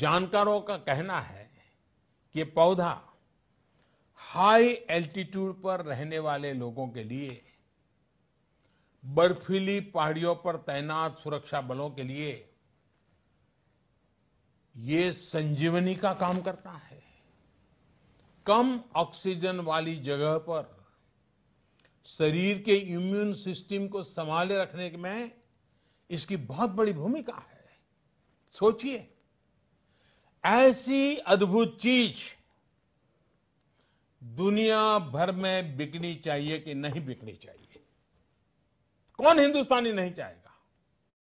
जानकारों का कहना है कि पौधा हाई एल्टीट्यूड पर रहने वाले लोगों के लिए बर्फीली पहाड़ियों पर तैनात सुरक्षा बलों के लिए ये संजीवनी का काम करता है कम ऑक्सीजन वाली जगह पर शरीर के इम्यून सिस्टम को संभाले रखने में इसकी बहुत बड़ी भूमिका है सोचिए ऐसी अद्भुत चीज दुनिया भर में बिकनी चाहिए कि नहीं बिकनी चाहिए कौन हिंदुस्तानी नहीं चाहेगा